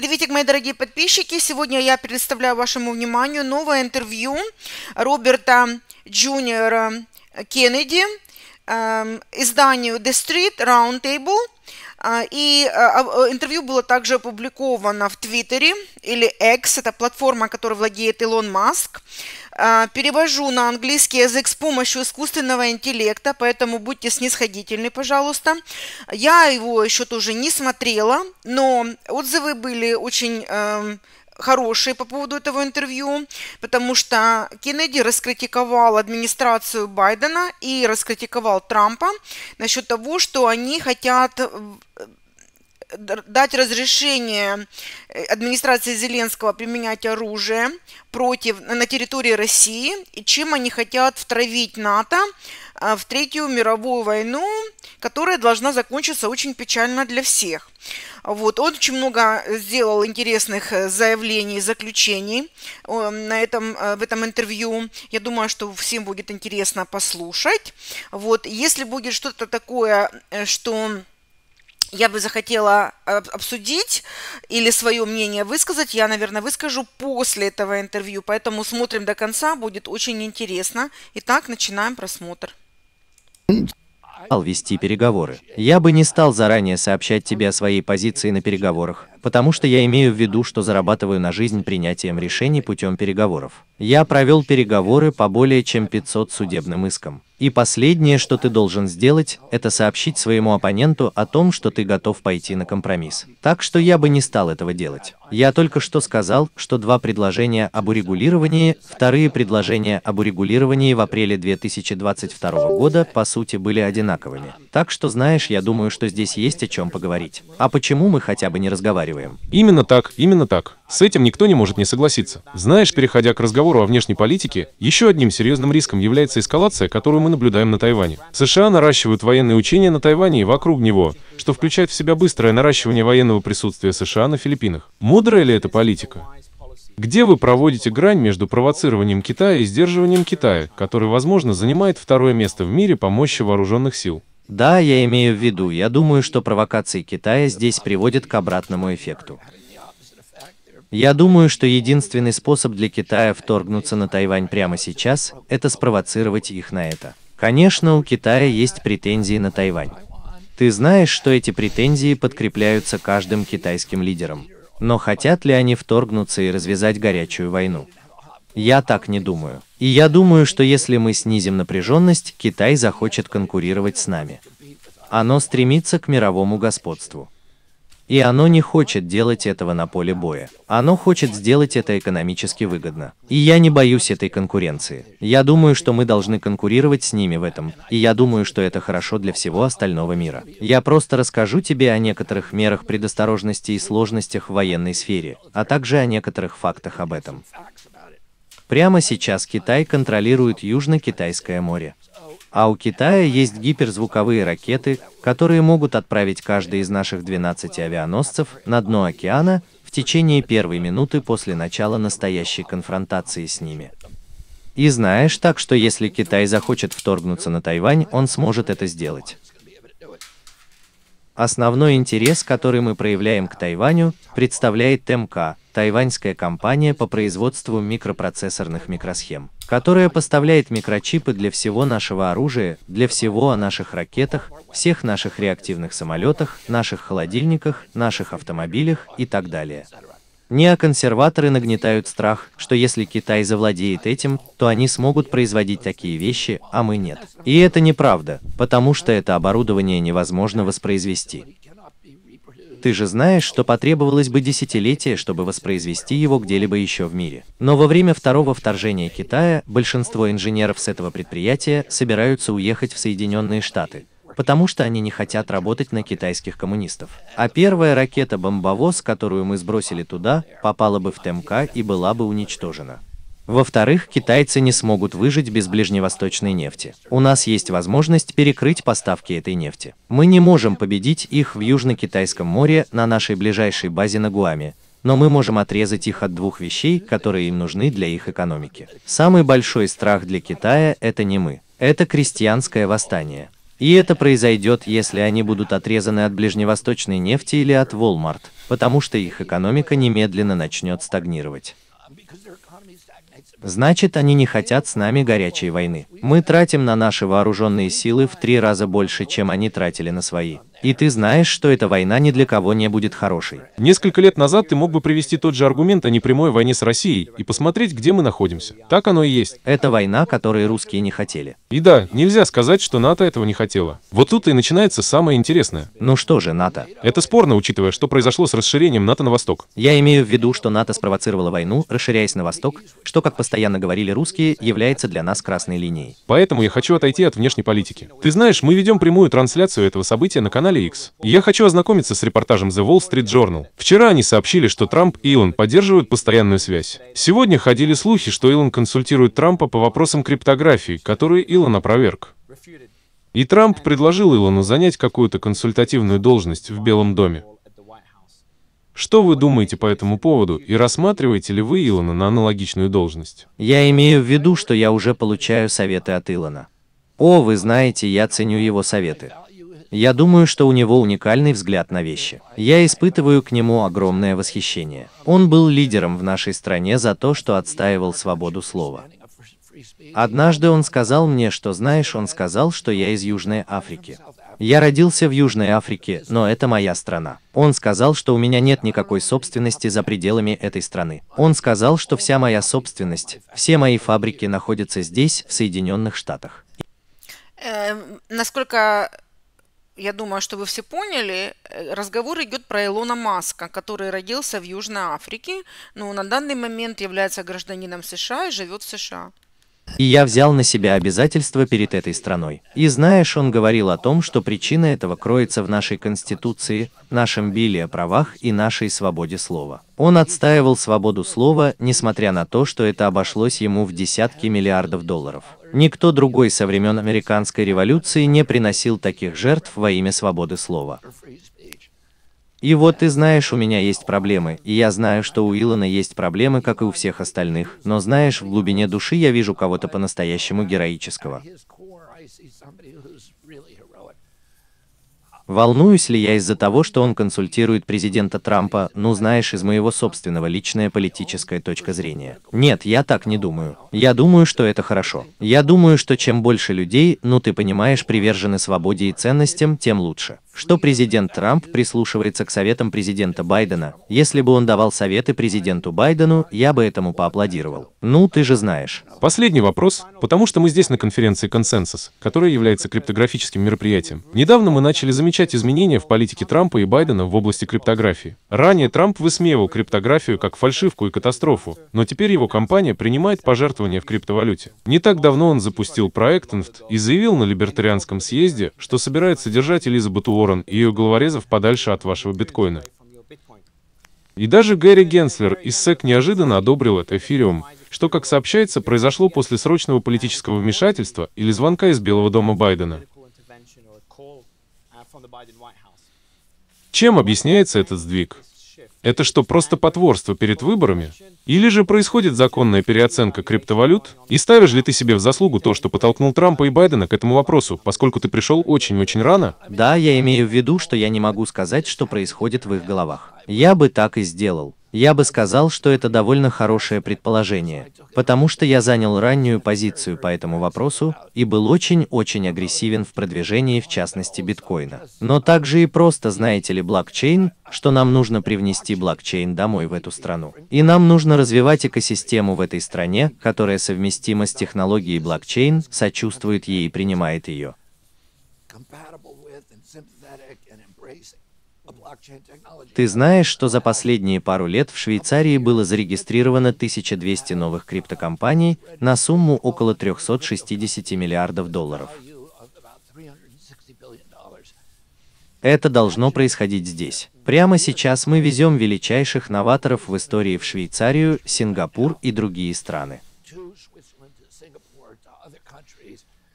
Приветик, мои дорогие подписчики! Сегодня я представляю вашему вниманию новое интервью Роберта Джуниора Кеннеди эм, изданию The Street Roundtable. А, и а, а, интервью было также опубликовано в Твиттере или X, это платформа, которой владеет Илон Маск. А, перевожу на английский язык с помощью искусственного интеллекта, поэтому будьте снисходительны, пожалуйста. Я его еще тоже не смотрела, но отзывы были очень эм, хорошие по поводу этого интервью, потому что Кеннеди раскритиковал администрацию Байдена и раскритиковал Трампа насчет того, что они хотят э, дать разрешение э, администрации Зеленского применять оружие против, на территории России, и чем они хотят втравить НАТО а, в Третью мировую войну, которая должна закончиться очень печально для всех. Вот. Он очень много сделал интересных э, заявлений, заключений э, на этом, в этом интервью. Я думаю, что всем будет интересно послушать. Вот. Если будет что-то такое, что я бы захотела э, обсудить или свое мнение высказать, я, наверное, выскажу после этого интервью. Поэтому смотрим до конца, будет очень интересно. Итак, начинаем просмотр. Стал вести переговоры. Я бы не стал заранее сообщать тебе о своей позиции на переговорах, потому что я имею в виду, что зарабатываю на жизнь принятием решений путем переговоров. Я провел переговоры по более чем 500 судебным искам. И последнее, что ты должен сделать, это сообщить своему оппоненту о том, что ты готов пойти на компромисс. Так что я бы не стал этого делать. Я только что сказал, что два предложения об урегулировании, вторые предложения об урегулировании в апреле 2022 года, по сути, были одинаковыми. Так что, знаешь, я думаю, что здесь есть о чем поговорить. А почему мы хотя бы не разговариваем? Именно так, именно так. С этим никто не может не согласиться. Знаешь, переходя к разговору о внешней политике, еще одним серьезным риском является эскалация, которую мы наблюдаем на Тайване. США наращивают военные учения на Тайване и вокруг него, что включает в себя быстрое наращивание военного присутствия США на Филиппинах. Мудрая ли это политика? Где вы проводите грань между провоцированием Китая и сдерживанием Китая, который, возможно, занимает второе место в мире по мощи вооруженных сил? Да, я имею в виду, я думаю, что провокации Китая здесь приводят к обратному эффекту. Я думаю, что единственный способ для Китая вторгнуться на Тайвань прямо сейчас, это спровоцировать их на это. Конечно, у Китая есть претензии на Тайвань. Ты знаешь, что эти претензии подкрепляются каждым китайским лидером. Но хотят ли они вторгнуться и развязать горячую войну? Я так не думаю. И я думаю, что если мы снизим напряженность, Китай захочет конкурировать с нами. Оно стремится к мировому господству. И оно не хочет делать этого на поле боя. Оно хочет сделать это экономически выгодно. И я не боюсь этой конкуренции. Я думаю, что мы должны конкурировать с ними в этом. И я думаю, что это хорошо для всего остального мира. Я просто расскажу тебе о некоторых мерах предосторожности и сложностях в военной сфере, а также о некоторых фактах об этом. Прямо сейчас Китай контролирует Южно-Китайское море. А у Китая есть гиперзвуковые ракеты, которые могут отправить каждый из наших 12 авианосцев на дно океана в течение первой минуты после начала настоящей конфронтации с ними. И знаешь так, что если Китай захочет вторгнуться на Тайвань, он сможет это сделать. Основной интерес, который мы проявляем к Тайваню, представляет ТМК, тайваньская компания по производству микропроцессорных микросхем, которая поставляет микрочипы для всего нашего оружия, для всего о наших ракетах, всех наших реактивных самолетах, наших холодильниках, наших автомобилях и так далее. Неоконсерваторы нагнетают страх, что если Китай завладеет этим, то они смогут производить такие вещи, а мы нет. И это неправда, потому что это оборудование невозможно воспроизвести. Ты же знаешь, что потребовалось бы десятилетие, чтобы воспроизвести его где-либо еще в мире. Но во время второго вторжения Китая большинство инженеров с этого предприятия собираются уехать в Соединенные Штаты потому что они не хотят работать на китайских коммунистов. А первая ракета-бомбовоз, которую мы сбросили туда, попала бы в ТМК и была бы уничтожена. Во-вторых, китайцы не смогут выжить без ближневосточной нефти. У нас есть возможность перекрыть поставки этой нефти. Мы не можем победить их в Южно-Китайском море на нашей ближайшей базе на Гуаме, но мы можем отрезать их от двух вещей, которые им нужны для их экономики. Самый большой страх для Китая – это не мы. Это крестьянское восстание. И это произойдет, если они будут отрезаны от ближневосточной нефти или от Walmart, потому что их экономика немедленно начнет стагнировать. Значит, они не хотят с нами горячей войны. Мы тратим на наши вооруженные силы в три раза больше, чем они тратили на свои. И ты знаешь, что эта война ни для кого не будет хорошей. Несколько лет назад ты мог бы привести тот же аргумент о непрямой войне с Россией и посмотреть, где мы находимся. Так оно и есть. Это война, которой русские не хотели. И да, нельзя сказать, что НАТО этого не хотела. Вот тут и начинается самое интересное. Ну что же, НАТО? Это спорно, учитывая, что произошло с расширением НАТО на восток. Я имею в виду, что НАТО спровоцировало войну, расширяясь на восток, что, как постоянно говорили русские, является для нас красной линией. Поэтому я хочу отойти от внешней политики. Ты знаешь, мы ведем прямую трансляцию этого события на канале телеканале X. Я хочу ознакомиться с репортажем The Wall Street Journal. Вчера они сообщили, что Трамп и Илон поддерживают постоянную связь. Сегодня ходили слухи, что Илон консультирует Трампа по вопросам криптографии, которые Илон опроверг. И Трамп предложил Илону занять какую-то консультативную должность в Белом доме. Что вы думаете по этому поводу и рассматриваете ли вы Илона на аналогичную должность? Я имею в виду, что я уже получаю советы от Илона. О, вы знаете, я ценю его советы. Я думаю, что у него уникальный взгляд на вещи. Я испытываю к нему огромное восхищение. Он был лидером в нашей стране за то, что отстаивал свободу слова. Однажды он сказал мне, что знаешь, он сказал, что я из Южной Африки. Я родился в Южной Африке, но это моя страна. Он сказал, что у меня нет никакой собственности за пределами этой страны. Он сказал, что вся моя собственность, все мои фабрики находятся здесь, в Соединенных Штатах. Э, насколько я думаю, что вы все поняли, э, разговор идет про Илона Маска, который родился в Южной Африке, но на данный момент является гражданином США и живет в США. И я взял на себя обязательства перед этой страной. И знаешь, он говорил о том, что причина этого кроется в нашей Конституции, нашем Билле о правах и нашей свободе слова. Он отстаивал свободу слова, несмотря на то, что это обошлось ему в десятки миллиардов долларов. Никто другой со времен американской революции не приносил таких жертв во имя свободы слова. И вот ты знаешь, у меня есть проблемы, и я знаю, что у Илона есть проблемы, как и у всех остальных, но знаешь, в глубине души я вижу кого-то по-настоящему героического. Волнуюсь ли я из-за того, что он консультирует президента Трампа, ну знаешь, из моего собственного личная политическая точка зрения? Нет, я так не думаю. Я думаю, что это хорошо. Я думаю, что чем больше людей, ну ты понимаешь, привержены свободе и ценностям, тем лучше что президент Трамп прислушивается к советам президента Байдена. Если бы он давал советы президенту Байдену, я бы этому поаплодировал. Ну, ты же знаешь. Последний вопрос, потому что мы здесь на конференции «Консенсус», которая является криптографическим мероприятием. Недавно мы начали замечать изменения в политике Трампа и Байдена в области криптографии. Ранее Трамп высмеивал криптографию как фальшивку и катастрофу, но теперь его компания принимает пожертвования в криптовалюте. Не так давно он запустил проект NFT и заявил на либертарианском съезде, что собирается держать Элизабет Уоррен сторон и ее головорезов подальше от вашего биткоина. И даже Гэри Генслер из СЭК неожиданно одобрил это эфириум, что, как сообщается, произошло после срочного политического вмешательства или звонка из Белого дома Байдена. Чем объясняется этот сдвиг? Это что, просто потворство перед выборами? Или же происходит законная переоценка криптовалют? И ставишь ли ты себе в заслугу то, что подтолкнул Трампа и Байдена к этому вопросу, поскольку ты пришел очень-очень рано? Да, я имею в виду, что я не могу сказать, что происходит в их головах. Я бы так и сделал. Я бы сказал, что это довольно хорошее предположение, потому что я занял раннюю позицию по этому вопросу и был очень-очень агрессивен в продвижении в частности биткоина. Но также и просто знаете ли блокчейн, что нам нужно привнести блокчейн домой в эту страну. И нам нужно развивать экосистему в этой стране, которая совместима с технологией блокчейн, сочувствует ей и принимает ее. Ты знаешь, что за последние пару лет в Швейцарии было зарегистрировано 1200 новых криптокомпаний на сумму около 360 миллиардов долларов. Это должно происходить здесь. Прямо сейчас мы везем величайших новаторов в истории в Швейцарию, Сингапур и другие страны.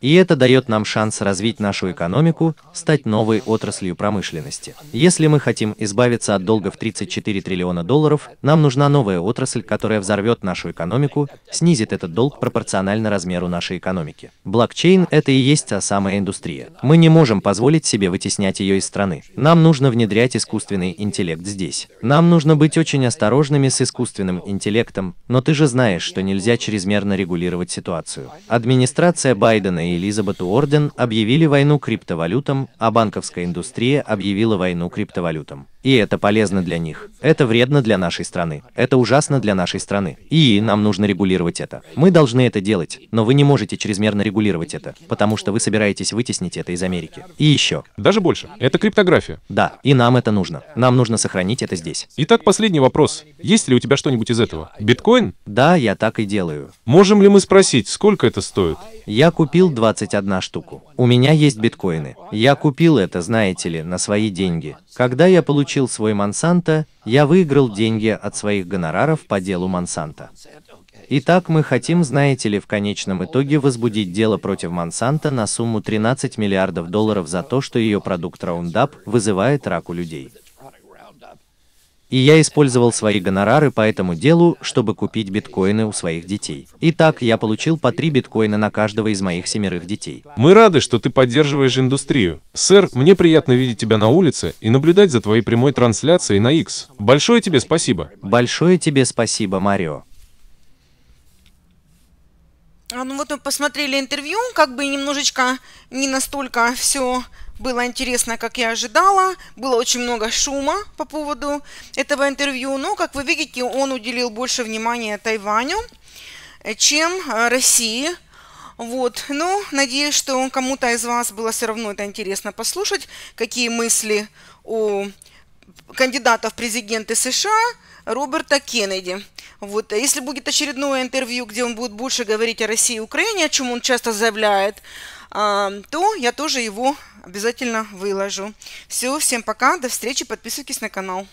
И это дает нам шанс развить нашу экономику, стать новой отраслью промышленности. Если мы хотим избавиться от долга в 34 триллиона долларов, нам нужна новая отрасль, которая взорвет нашу экономику, снизит этот долг пропорционально размеру нашей экономики. Блокчейн – это и есть та самая индустрия. Мы не можем позволить себе вытеснять ее из страны. Нам нужно внедрять искусственный интеллект здесь. Нам нужно быть очень осторожными с искусственным интеллектом, но ты же знаешь, что нельзя чрезмерно регулировать ситуацию. Администрация Байдена и королевне Элизабет Уорден объявили войну криптовалютам, а банковская индустрия объявила войну криптовалютам. И это полезно для них. Это вредно для нашей страны. Это ужасно для нашей страны. И нам нужно регулировать это. Мы должны это делать, но вы не можете чрезмерно регулировать это, потому что вы собираетесь вытеснить это из Америки. И еще. Даже больше. Это криптография. Да, и нам это нужно. Нам нужно сохранить это здесь. Итак, последний вопрос. Есть ли у тебя что-нибудь из этого? Биткоин? Да, я так и делаю. Можем ли мы спросить, сколько это стоит? Я купил 21 штуку. У меня есть биткоины. Я купил это, знаете ли, на свои деньги. Когда я получил свой Монсанто, я выиграл деньги от своих гонораров по делу Монсанто. Итак, мы хотим, знаете ли, в конечном итоге возбудить дело против Монсанто на сумму 13 миллиардов долларов за то, что ее продукт Roundup вызывает рак у людей. И я использовал свои гонорары по этому делу, чтобы купить биткоины у своих детей. Итак, я получил по 3 биткоина на каждого из моих семерых детей. Мы рады, что ты поддерживаешь индустрию. Сэр, мне приятно видеть тебя на улице и наблюдать за твоей прямой трансляцией на X. Большое тебе спасибо. Большое тебе спасибо, Марио. А, ну вот мы посмотрели интервью, как бы немножечко не настолько все было интересно, как я ожидала. Было очень много шума по поводу этого интервью. Но, как вы видите, он уделил больше внимания Тайваню, э, чем э, России. Вот, ну, надеюсь, что кому-то из вас было все равно это интересно послушать, какие мысли у кандидата в президенты США Роберта Кеннеди. Вот, э, если будет очередное интервью, где он будет больше говорить о России и Украине, о чем он часто заявляет, а, то я тоже его обязательно выложу. Все, всем пока, до встречи, подписывайтесь на канал.